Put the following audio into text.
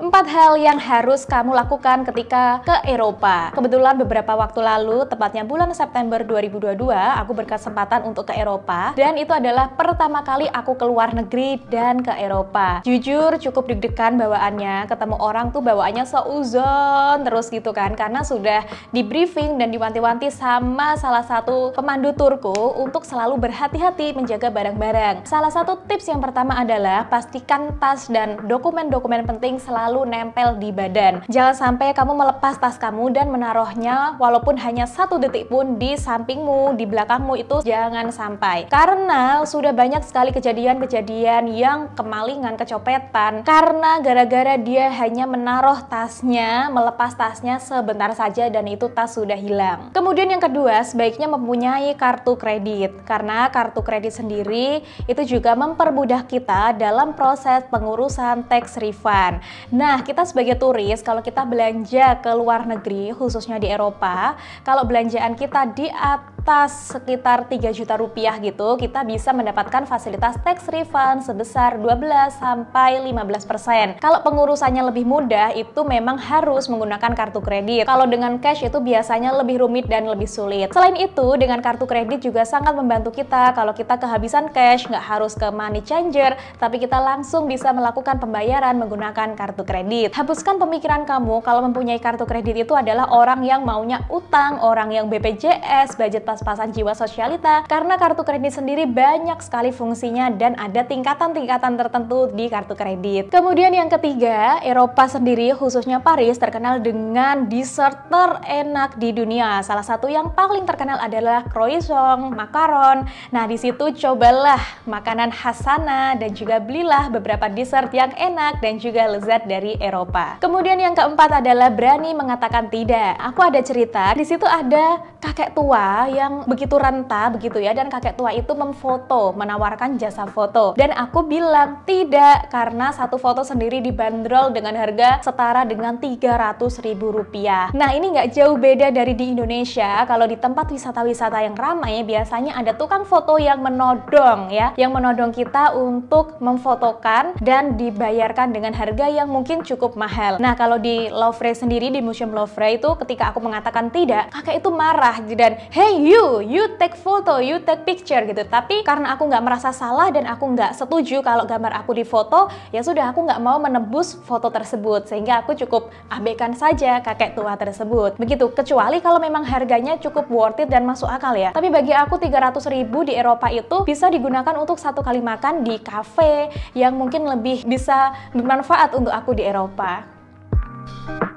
Empat hal yang harus kamu lakukan ketika ke Eropa. Kebetulan beberapa waktu lalu, tepatnya bulan September 2022, aku berkesempatan untuk ke Eropa dan itu adalah pertama kali aku keluar negeri dan ke Eropa. Jujur cukup deg-degan bawaannya, ketemu orang tuh bawaannya seuzon terus gitu kan karena sudah di briefing dan diwanti-wanti sama salah satu pemandu turku untuk selalu berhati-hati menjaga barang-barang. Salah satu tips yang pertama adalah pastikan tas dan dokumen-dokumen penting selalu selalu nempel di badan. Jangan sampai kamu melepas tas kamu dan menaruhnya walaupun hanya satu detik pun di sampingmu, di belakangmu itu jangan sampai. Karena sudah banyak sekali kejadian-kejadian yang kemalingan, kecopetan karena gara-gara dia hanya menaruh tasnya, melepas tasnya sebentar saja dan itu tas sudah hilang. Kemudian yang kedua, sebaiknya mempunyai kartu kredit karena kartu kredit sendiri itu juga mempermudah kita dalam proses pengurusan tax refund. Nah, kita sebagai turis, kalau kita belanja ke luar negeri, khususnya di Eropa, kalau belanjaan kita di atas atas sekitar 3 juta rupiah gitu, kita bisa mendapatkan fasilitas tax refund sebesar 12 sampai 15%. Kalau pengurusannya lebih mudah, itu memang harus menggunakan kartu kredit. Kalau dengan cash itu biasanya lebih rumit dan lebih sulit. Selain itu, dengan kartu kredit juga sangat membantu kita kalau kita kehabisan cash, nggak harus ke money changer, tapi kita langsung bisa melakukan pembayaran menggunakan kartu kredit. Hapuskan pemikiran kamu kalau mempunyai kartu kredit itu adalah orang yang maunya utang, orang yang BPJS, budget pas-pasan jiwa sosialita karena kartu kredit sendiri banyak sekali fungsinya dan ada tingkatan-tingkatan tertentu di kartu kredit. Kemudian yang ketiga, Eropa sendiri khususnya Paris terkenal dengan dessert terenak di dunia. Salah satu yang paling terkenal adalah croissant, makaron. Nah, di situ cobalah makanan khas sana dan juga belilah beberapa dessert yang enak dan juga lezat dari Eropa. Kemudian yang keempat adalah berani mengatakan tidak. Aku ada cerita, di situ ada kakek tua yang yang begitu renta begitu ya dan kakek tua itu memfoto, menawarkan jasa foto. Dan aku bilang tidak karena satu foto sendiri dibanderol dengan harga setara dengan 300 ribu rupiah. Nah ini nggak jauh beda dari di Indonesia. Kalau di tempat wisata-wisata yang ramai biasanya ada tukang foto yang menodong ya, yang menodong kita untuk memfotokan dan dibayarkan dengan harga yang mungkin cukup mahal. Nah kalau di Louvre sendiri di Museum Louvre itu ketika aku mengatakan tidak, kakek itu marah dan hey you, you take photo, you take picture gitu. Tapi karena aku nggak merasa salah dan aku nggak setuju kalau gambar aku di foto, ya sudah aku nggak mau menebus foto tersebut sehingga aku cukup abaikan saja kakek tua tersebut. Begitu, kecuali kalau memang harganya cukup worth it dan masuk akal ya. Tapi bagi aku 300 ribu di Eropa itu bisa digunakan untuk satu kali makan di cafe yang mungkin lebih bisa bermanfaat untuk aku di Eropa.